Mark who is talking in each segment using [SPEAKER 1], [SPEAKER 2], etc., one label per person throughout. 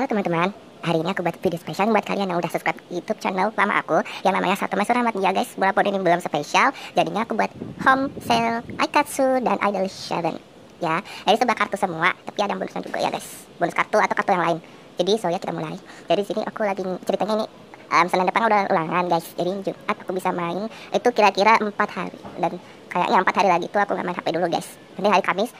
[SPEAKER 1] Halo teman-teman, hari ini aku buat video spesial buat kalian yang udah subscribe YouTube channel lama aku yang namanya Satu Mesur Rahmat ya guys. bola ini belum spesial, jadinya aku buat home sale Aikatsu dan Idol Seven ya. Jadi sebelah kartu semua, tapi ada bonusnya juga ya guys. Bonus kartu atau kartu yang lain. Jadi soalnya kita mulai. Jadi sini aku lagi ceritanya ini um, Senin depan udah ulangan guys. Jadi Jumat aku bisa main itu kira-kira empat hari dan kayaknya empat hari lagi itu aku nggak main HP dulu guys. Nanti hari Kamis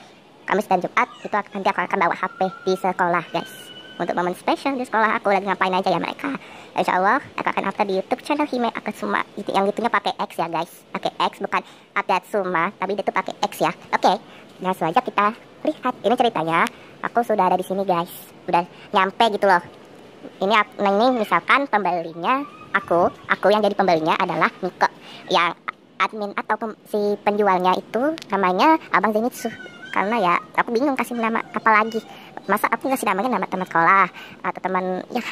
[SPEAKER 1] Kamis dan Jumat itu nanti aku akan bawa HP di sekolah guys untuk momen spesial di sekolah aku lagi ngapain aja ya mereka Insya Allah aku akan upload di YouTube channel Hime semua itu yang itunya pakai X ya guys pakai X bukan update Suma tapi itu pakai X ya oke ya, okay. langsung aja kita lihat ini ceritanya aku sudah ada di sini guys udah nyampe gitu loh ini nah, ini misalkan pembelinya aku aku yang jadi pembelinya adalah Miko yang admin atau pem, si penjualnya itu namanya Abang Zenitsu karena ya aku bingung kasih nama apa lagi masa aku ngasih namanya nama teman sekolah atau teman ya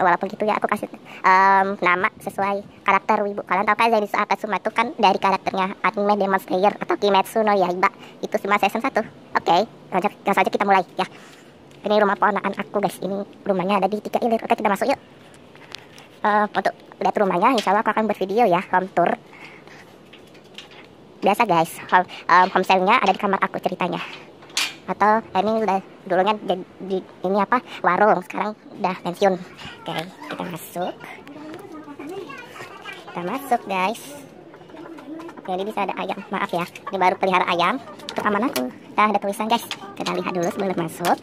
[SPEAKER 1] walaupun gitu ya aku kasih um, nama sesuai karakter wibu kalian tau kan Zenitsu Akatsuma itu kan dari karakternya anime Demon Slayer atau Kimetsu no Yaiba itu cuma season satu oke okay, langsung saja kita mulai ya ini rumah ponakan aku guys ini rumahnya ada di tiga ilir oke kita masuk yuk uh, untuk lihat rumahnya insya Allah aku akan buat ya home tour biasa guys home, um, home sale-nya ada di kamar aku ceritanya atau eh, ini udah dulunya jadi ini apa warung sekarang udah pensiun oke kita masuk kita masuk guys jadi bisa ada ayam maaf ya ini baru pelihara ayam itu amanah tuh nah, ada tulisan guys kita lihat dulu sebelum masuk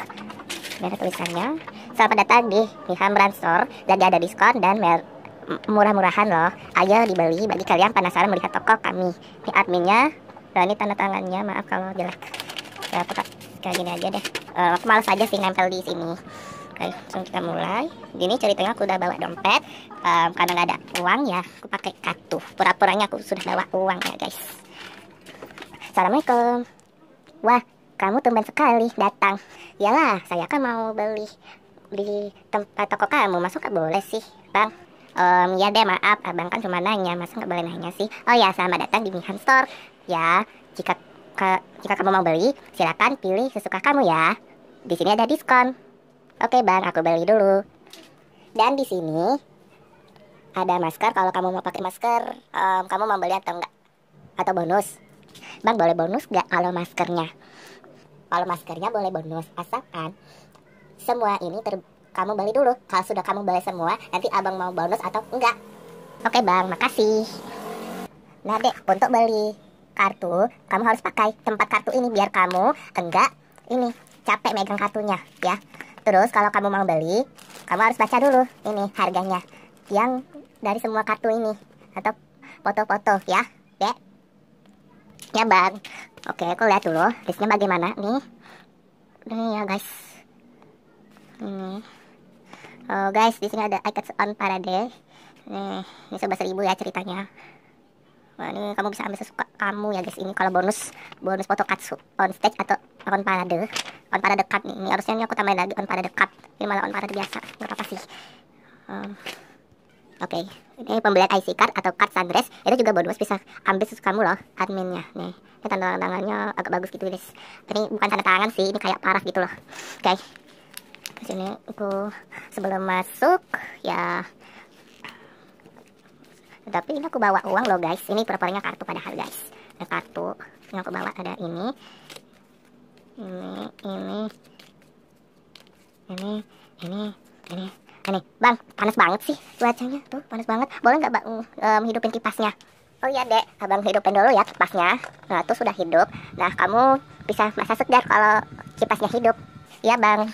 [SPEAKER 1] ada tulisannya selamat datang di Miham Brand Store jadi ada diskon dan murah-murahan loh ayo dibeli bagi kalian penasaran melihat toko kami ini adminnya dan ini tanda tangannya maaf kalau jelek ya, kayak gini aja deh uh, aku males aja sih nempel di sini oke langsung kita mulai Gini ceritanya aku udah bawa dompet um, karena nggak ada uang ya aku pakai kartu pura-puranya aku sudah bawa uang ya guys assalamualaikum wah kamu tumben sekali datang iyalah saya kan mau beli di tempat toko kamu masuk ke boleh sih bang um, ya deh maaf abang kan cuma nanya masa nggak boleh nanya sih oh ya selamat datang di Mihan Store ya jika jika kamu mau beli, silakan pilih sesuka kamu ya. Di sini ada diskon. Oke bang, aku beli dulu. Dan di sini ada masker. Kalau kamu mau pakai masker, um, kamu mau beli atau enggak? Atau bonus? Bang boleh bonus nggak kalau maskernya? Kalau maskernya boleh bonus, asalkan semua ini ter kamu beli dulu. Kalau sudah kamu beli semua, nanti abang mau bonus atau enggak. Oke bang, makasih. Nah dek, untuk beli kartu, kamu harus pakai tempat kartu ini biar kamu enggak ini capek megang kartunya ya. Terus kalau kamu mau beli, kamu harus baca dulu ini harganya yang dari semua kartu ini atau foto-foto ya, ya Ya bang. Oke, aku lihat dulu listnya bagaimana nih. Ini ya guys. Ini. Oh guys, di sini ada ikat on parade. Nih, ini sebesar seribu ya ceritanya. Nah, ini kamu bisa ambil sesuka kamu ya guys. Ini kalau bonus bonus foto katsu on stage atau on parade. On parade dekat nih. Ini harusnya ini aku tambahin lagi on parade dekat. Ini malah on parade biasa. nggak apa-apa sih. Um, Oke, okay. ini pembelian IC card atau card sundress itu juga bonus bisa ambil sesuka kamu loh adminnya nih. Ini tanda tangannya agak bagus gitu guys. Ini bukan tanda tangan sih, ini kayak parah gitu loh. Oke, okay. terus aku sebelum masuk ya tapi ini aku bawa uang loh guys. Ini pura kartu padahal guys. Ada kartu yang aku bawa ada ini. Ini, ini. Ini, ini, ini. Ini, eh, Bang, panas banget sih cuacanya. Tuh, panas banget. Boleh nggak Bang um, hidupin kipasnya? Oh iya, Dek. Abang hidupin dulu ya kipasnya. Nah, tuh sudah hidup. Nah, kamu bisa masa segar kalau kipasnya hidup. Iya, Bang.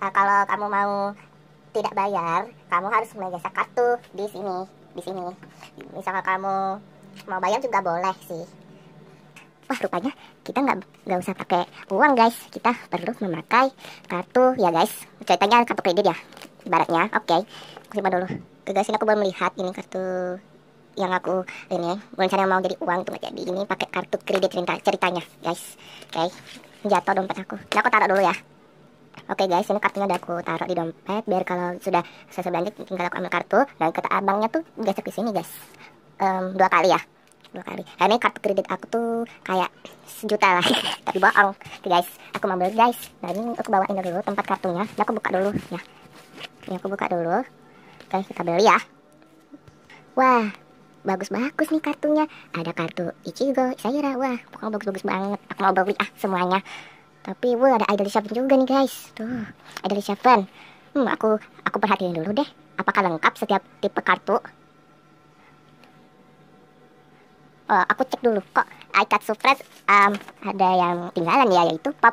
[SPEAKER 1] Nah, kalau kamu mau tidak bayar, kamu harus menggesek kartu di sini di sini misalnya kamu mau bayar juga boleh sih wah rupanya kita nggak nggak usah pakai uang guys kita perlu memakai kartu ya guys ceritanya kartu kredit ya ibaratnya oke okay. aku coba dulu guys ini aku baru melihat ini kartu yang aku ini eh, yang mau jadi uang tuh jadi ini pakai kartu kredit ceritanya guys oke okay. jatuh dompet aku nah aku taruh dulu ya Oke okay guys, ini kartunya udah aku taruh di dompet biar kalau sudah selesai belanja tinggal aku ambil kartu dan kata abangnya tuh gesek di sini guys. Um, dua kali ya dua kali. Nah, ini kartu kredit aku tuh kayak sejuta lah, tapi bohong. Okay guys, aku mau beli guys. Nah ini aku bawain dulu tempat kartunya. Nah, aku buka dulu ya. Ini aku buka dulu. Oke, kita beli ya. Wah, bagus-bagus nih kartunya. Ada kartu Ichigo, Saira. Wah, pokoknya bagus-bagus banget. Aku mau beli ah semuanya. Tapi gue ada idol Seven juga nih guys. Tuh, idol Seven. Hmm, aku aku perhatiin dulu deh. Apakah lengkap setiap tipe kartu? Oh, aku cek dulu kok ikat surprise um, ada yang tinggalan ya yaitu pop.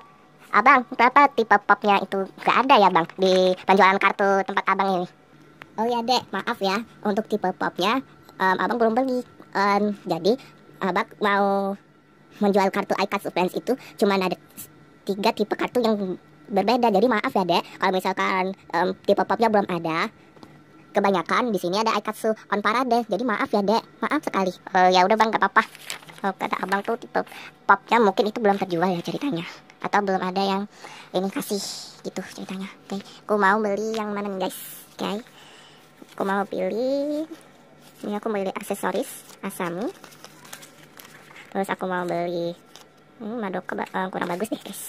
[SPEAKER 1] Abang, kenapa tipe popnya itu gak ada ya bang di penjualan kartu tempat abang ini? Oh ya dek, maaf ya untuk tipe popnya um, abang belum beli. Um, jadi abang mau menjual kartu ikat Fresh itu cuma ada tiga tipe kartu yang berbeda. Jadi maaf ya deh kalau misalkan um, tipe popnya belum ada. Kebanyakan di sini ada Aikatsu on Parade. Jadi maaf ya deh maaf sekali. Uh, ya udah bang, gak apa-apa. Oh, kata abang tuh tipe popnya mungkin itu belum terjual ya ceritanya atau belum ada yang ini kasih gitu ceritanya oke okay. aku mau beli yang mana guys oke okay. aku mau pilih ini aku beli aksesoris asami terus aku mau beli hmm, Madoka uh, eh, kurang bagus nih guys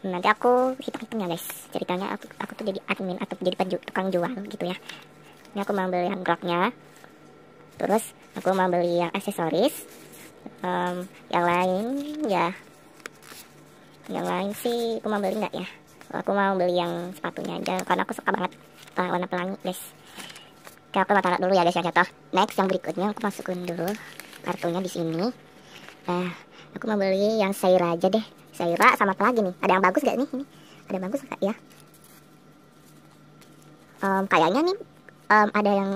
[SPEAKER 1] hmm, nanti aku hitung-hitungnya guys ceritanya aku, aku tuh jadi admin atau jadi tukang jual gitu ya ini aku mau beli yang groknya terus aku mau beli yang aksesoris um, yang lain ya yang lain sih aku mau beli nggak ya aku mau beli yang sepatunya aja karena aku suka banget eh, warna pelangi guys Oke, aku mau taruh dulu ya guys yang jatuh next yang berikutnya aku masukin dulu kartunya di sini nah aku mau beli yang Saira aja deh Saira sama apa lagi nih ada yang bagus gak nih ini ada yang bagus gak ya um, kayaknya nih um, ada yang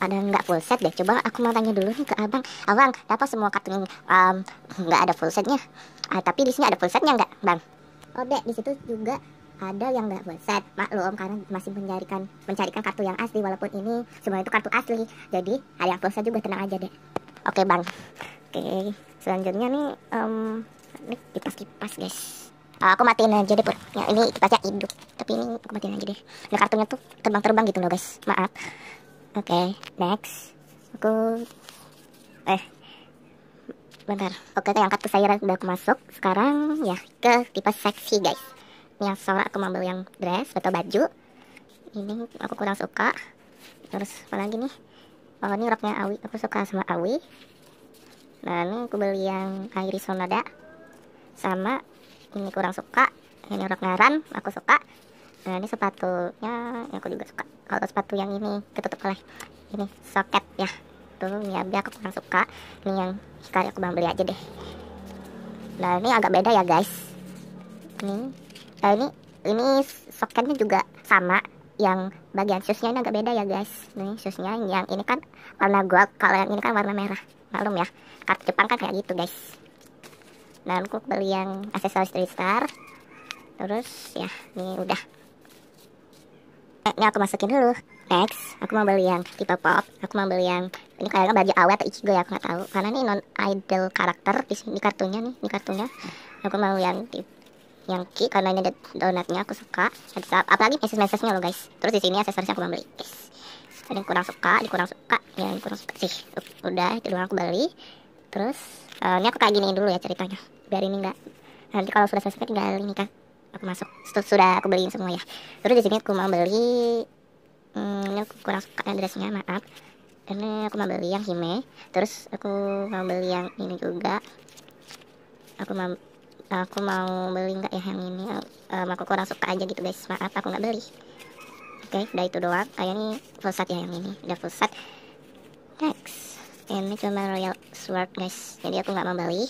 [SPEAKER 1] ada nggak full set deh coba aku mau tanya dulu nih ke abang abang dapat semua kartu ini um, nggak ada full setnya ah, tapi di sini ada full setnya nggak bang oh dek di situ juga ada yang nggak full set maklum karena masih mencarikan mencarikan kartu yang asli walaupun ini semua itu kartu asli jadi ada yang full set juga tenang aja deh oke bang Oke, selanjutnya nih, um, ini kipas-kipas guys. Uh, aku matiin aja deh, Pur. Ya, ini kipasnya hidup, tapi ini aku matiin aja deh. Nah, kartunya tuh terbang-terbang gitu loh guys, maaf. Oke, okay, next. Aku, eh, bentar. Oke, okay, angkat sayuran udah aku masuk. Sekarang ya ke tipe seksi guys. Ini yang sore aku mau yang dress atau baju. Ini aku kurang suka. Terus apa lagi nih? Oh, ini roknya Awi. Aku suka sama Awi nah ini aku beli yang Iris Sonoda sama ini kurang suka ini rok ngaran aku suka nah ini sepatunya aku juga suka kalau sepatu yang ini ketutup oleh ini soket ya tuh ya aku kurang suka ini yang sekali aku bang beli aja deh nah ini agak beda ya guys ini nah ini ini soketnya juga sama yang bagian susnya ini agak beda ya guys ini susnya yang ini kan warna gold kalau yang ini kan warna merah malum ya kartu Jepang kan kayak gitu guys nah aku beli yang aksesoris three star terus ya ini udah eh, ini aku masukin dulu next aku mau beli yang tipe pop aku mau beli yang ini kayaknya baju awet atau ichigo ya aku nggak tahu karena ini non idol karakter di sini kartunya nih di kartunya aku mau yang tipe yang ki karena ini ada donatnya aku suka ada apalagi message message-nya loh guys terus di sini aksesorisnya aku mau beli yes. ada yang kurang suka kurang suka yang kurang suka sih udah itu doang aku beli terus uh, ini aku kayak giniin dulu ya ceritanya biar ini enggak nanti kalau sudah selesai tinggal ini kan aku masuk sudah aku beliin semua ya terus di sini aku mau beli hmm, ini aku kurang suka dressnya maaf ini aku mau beli yang hime terus aku mau beli yang ini juga aku mau aku mau beli nggak ya yang ini um, aku kurang suka aja gitu guys maaf aku nggak beli oke okay, udah itu doang kayaknya ini full set ya yang ini udah full set next ini cuma royal sword guys jadi aku nggak membeli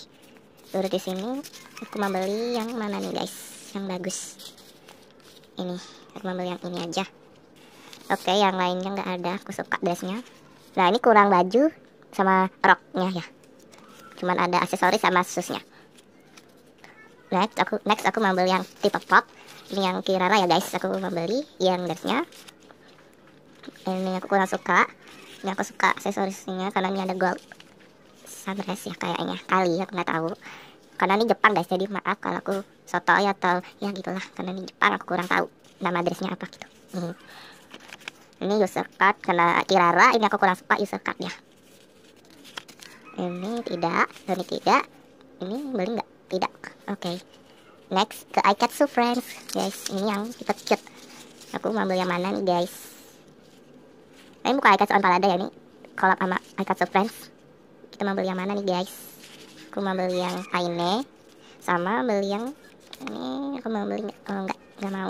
[SPEAKER 1] turut di sini aku membeli yang mana nih guys yang bagus ini aku membeli yang ini aja oke yang lainnya nggak ada aku suka dressnya nah ini kurang baju sama roknya ya cuman ada aksesoris sama susnya next aku next aku membeli yang tipe pop ini yang kirara ya guys aku membeli yang dressnya ini aku kurang suka ini aku suka aksesorisnya karena ini ada gold sunrise ya kayaknya kali aku nggak tahu karena ini Jepang guys jadi maaf kalau aku soto ya atau ya gitulah karena ini Jepang aku kurang tahu nama dressnya apa gitu hmm. ini user card karena Kirara ini aku kurang suka user card ya ini tidak ini tidak ini beli nggak tidak oke okay. next ke iCatsu friends guys ini yang kita cute aku mau ambil yang mana nih guys ini buka iCats on Palada ya nih Collab sama iCats of Friends Kita mau beli yang mana nih guys Aku mau beli yang Aine Sama beli yang Ini aku mau beli Oh enggak, enggak mau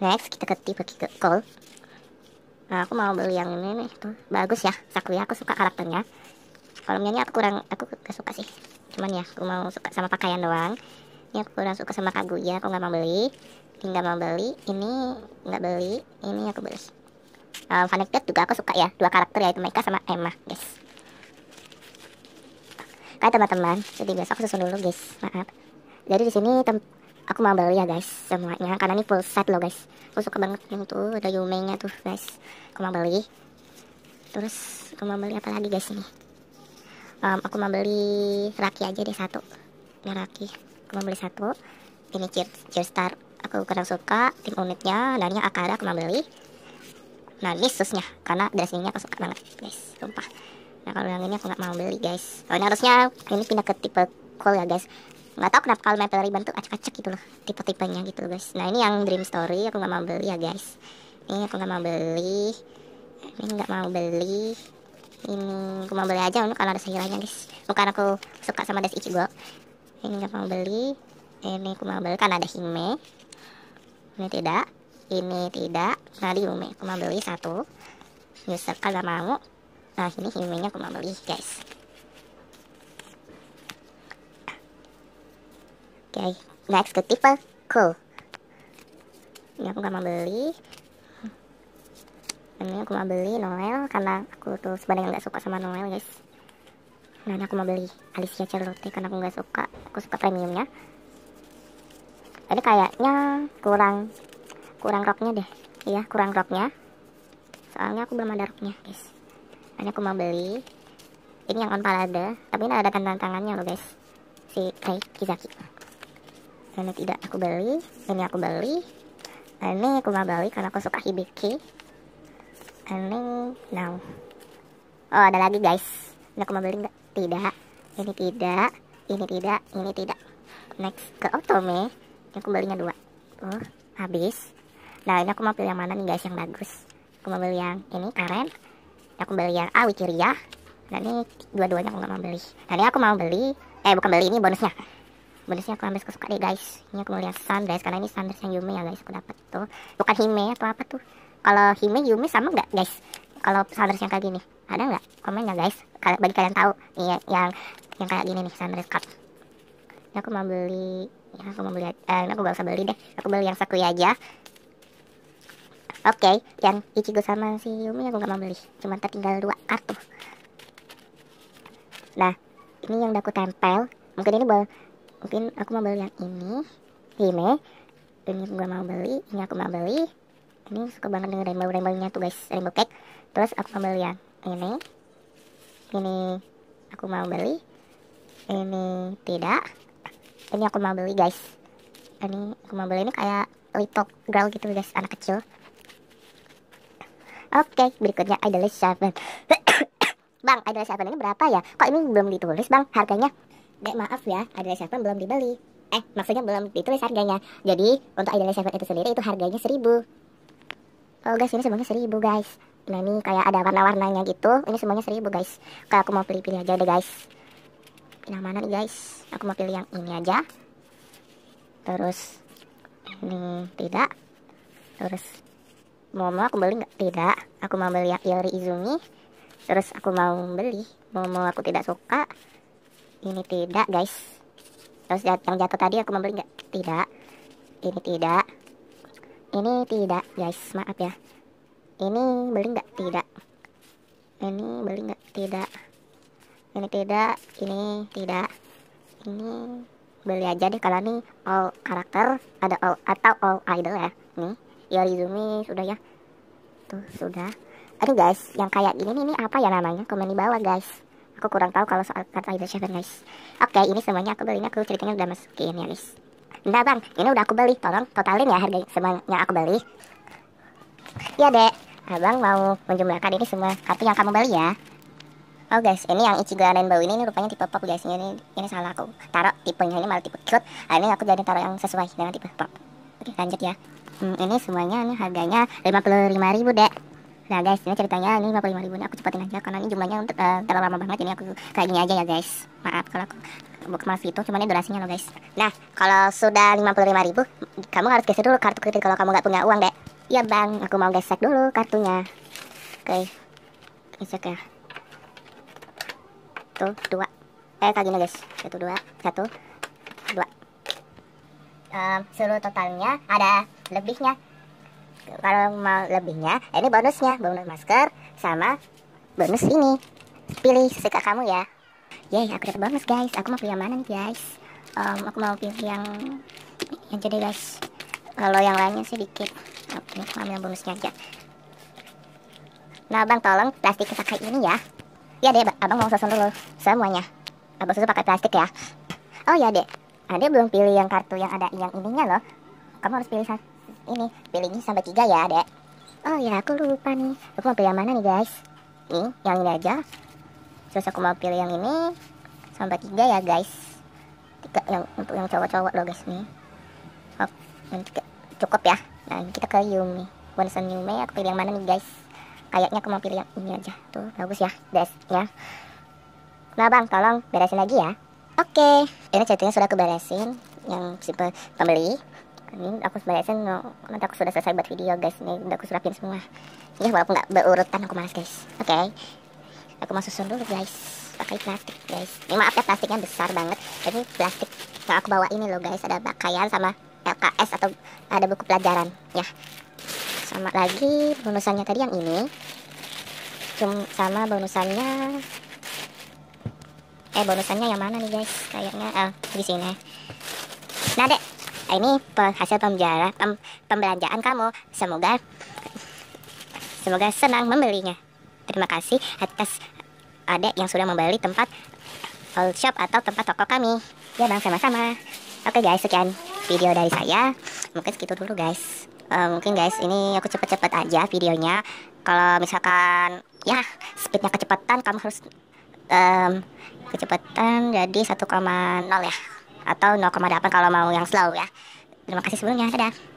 [SPEAKER 1] Next kita ke tipe ke Cole Nah, aku mau beli yang ini nih tuh bagus ya Sakuya aku suka karakternya kalau ini aku kurang aku gak suka sih cuman ya aku mau suka sama pakaian doang ini aku kurang suka sama Kaguya aku nggak mau beli ini nggak mau beli ini nggak beli ini aku beli uh, juga aku suka ya dua karakter yaitu Mecha sama Emma guys kayak teman-teman jadi guys aku susun dulu guys maaf jadi di sini aku mau beli ya guys semuanya karena ini full set loh guys aku suka banget yang tuh ada Yume nya tuh guys aku mau beli terus aku mau beli apa lagi guys ini um, aku mau beli raki aja deh satu ini raki aku mau beli satu ini cheer, cheer star aku kurang suka tim unitnya dan yang akara aku mau beli nah ini susnya karena dressingnya aku suka banget guys sumpah nah kalau yang ini aku nggak mau beli guys oh ini harusnya ini pindah ke tipe cool ya guys nggak tahu kenapa kalau maple ribbon tuh acak-acak gitu loh tipe-tipenya gitu loh guys nah ini yang dream story aku nggak mau beli ya guys ini aku nggak mau beli ini nggak mau beli ini aku mau beli aja untuk kalau ada sayurannya guys bukan oh, aku suka sama des ichigo ini nggak mau beli ini aku mau beli karena ada hime ini tidak ini tidak tadi nah, Yume aku mau beli satu user kalau mau nah ini himenya aku mau beli guys oke okay. next ke tipe cool ini aku gak mau beli ini aku mau beli Noel karena aku tuh sebenarnya nggak suka sama Noel guys nah ini aku mau beli Alicia Charlotte karena aku nggak suka aku suka premiumnya ini kayaknya kurang kurang roknya deh iya kurang roknya soalnya aku belum ada roknya guys hanya aku mau beli ini yang on palade tapi ini ada tangannya loh guys si kai Kizaki ini tidak aku beli ini aku beli ini aku mau beli karena aku suka Hibiki ini now oh ada lagi guys ini aku mau beli enggak tidak ini tidak ini tidak ini tidak next ke Otome ini aku belinya dua oh habis nah ini aku mau pilih yang mana nih guys yang bagus aku mau beli yang ini aren aku beli yang ah wikiria nah ini dua-duanya aku nggak mau beli nah ini aku mau beli eh bukan beli ini bonusnya bonusnya aku ambil suka deh guys ini aku mau lihat sunrise karena ini sunrise yang yume ya guys aku dapat tuh bukan hime atau apa tuh kalau hime yume sama gak guys kalau sunrise yang kayak gini ada gak komen ya guys Kal bagi kalian tahu nih ya, yang yang kayak gini nih sunrise cup ini aku mau beli ya aku mau beli eh, aku gak usah beli deh aku beli yang sakui aja Oke, okay, yang Ichigo sama si Yumi aku gak mau beli. Cuma tertinggal dua kartu. Nah, ini yang udah aku tempel. Mungkin ini boleh. mungkin aku mau beli yang ini. Hime. Ini aku gak mau beli, ini aku mau beli. Ini suka banget dengan rainbow-rainbownya tuh guys, rainbow cake. Terus aku mau beli yang ini. Ini aku mau beli. Ini tidak. Ini aku mau beli guys. Ini aku mau beli ini kayak little girl gitu guys, anak kecil. Oke, berikutnya Idolish Shaven. bang, Idolish Shaven ini berapa ya? Kok ini belum ditulis, Bang, harganya? Dek, ya, maaf ya, Idolish Shaven belum dibeli. Eh, maksudnya belum ditulis harganya. Jadi, untuk Idolish Shaven itu sendiri itu harganya 1000. Oh, guys, ini semuanya 1000, guys. Nah, ini kayak ada warna-warnanya gitu. Ini semuanya 1000, guys. Kalau aku mau pilih-pilih aja deh, guys. Pilih mana nih, guys? Aku mau pilih yang ini aja. Terus ini tidak. Terus Momo aku beli nggak? Tidak. Aku mau beli Yori Izumi. Terus aku mau beli Momo aku tidak suka. Ini tidak guys. Terus yang jatuh tadi aku mau beli nggak? Tidak. Ini tidak. Ini tidak guys. Maaf ya. Ini beli nggak? Tidak. Ini beli nggak? Tidak. Ini tidak. Ini tidak. Ini beli aja deh kalau nih all karakter ada all atau all idol ya. Nih ya resume sudah ya tuh sudah aduh guys yang kayak gini nih ini apa ya namanya komen di bawah guys aku kurang tahu kalau soal kata itu seven guys oke okay, ini semuanya aku belinya aku ceritanya udah masukin ya guys Nah bang, ini udah aku beli, tolong totalin ya harga semuanya aku beli Iya dek, abang mau menjumlahkan ini semua kartu yang kamu beli ya Oh guys, ini yang Ichigo Rainbow ini, ini rupanya tipe pop guys. Ini ini salah aku. Taruh tipenya ini malah tipe cute. Nah, ini aku jadi taruh yang sesuai dengan tipe pop. Oke, lanjut ya hmm, ini semuanya ini harganya ribu dek nah guys ini ceritanya ini 55.000 ini aku cepetin aja karena ini jumlahnya untuk uh, terlalu lama banget ini aku kayak gini aja ya guys maaf kalau aku buka maaf itu cuman ini durasinya loh guys nah kalau sudah ribu, kamu harus geser dulu kartu kredit kalau kamu nggak punya uang dek iya bang aku mau gesek dulu kartunya oke okay. gesek ya tuh dua eh kayak gini guys satu dua satu uh, seluruh totalnya ada lebihnya kalau mau lebihnya ini bonusnya bonus masker sama bonus ini pilih suka kamu ya Yay, aku dapat bonus guys aku mau pilih yang mana nih guys um, aku mau pilih yang yang jadi guys kalau yang lainnya sedikit dikit oke okay, ambil bonusnya aja nah bang tolong plastik pakai ini ya ya deh abang mau susun dulu semuanya abang susun pakai plastik ya oh ya deh ada nah, belum pilih yang kartu yang ada yang ininya loh kamu harus pilih ini pilihnya sampai tiga ya dek oh ya aku lupa nih aku mau pilih yang mana nih guys Ini, yang ini aja terus aku mau pilih yang ini sampai tiga ya guys tiga yang untuk yang cowok-cowok loh guys nih oh, yang tiga. cukup ya nah kita ke Yumi Winston Yumi aku pilih yang mana nih guys kayaknya aku mau pilih yang ini aja tuh bagus ya guys. ya nah bang tolong beresin lagi ya Oke, okay. ini chattingnya sudah aku beresin yang simple pembeli. Ini aku beresin, nanti aku sudah selesai buat video guys. Ini udah aku surapin semua. Ini walaupun nggak berurutan aku malas guys. Oke, okay. aku mau susun dulu guys. Pakai plastik guys. Ini maaf ya plastiknya besar banget. Ini plastik yang aku bawa ini loh guys. Ada pakaian sama LKS atau ada buku pelajaran ya. Sama lagi bonusannya tadi yang ini. Cuma sama bonusannya eh bonusannya yang mana nih guys kayaknya oh, di sini nah dek eh, ini hasil pembiara pem, pembelanjaan kamu semoga semoga senang membelinya terima kasih atas adek yang sudah membeli tempat old eh, shop atau tempat toko kami ya bang sama-sama oke guys sekian video dari saya mungkin segitu dulu guys uh, mungkin guys ini aku cepet-cepet aja videonya kalau misalkan ya speednya kecepatan kamu harus um, kecepatan jadi 1,0 ya atau 0,8 kalau mau yang slow ya terima kasih sebelumnya dadah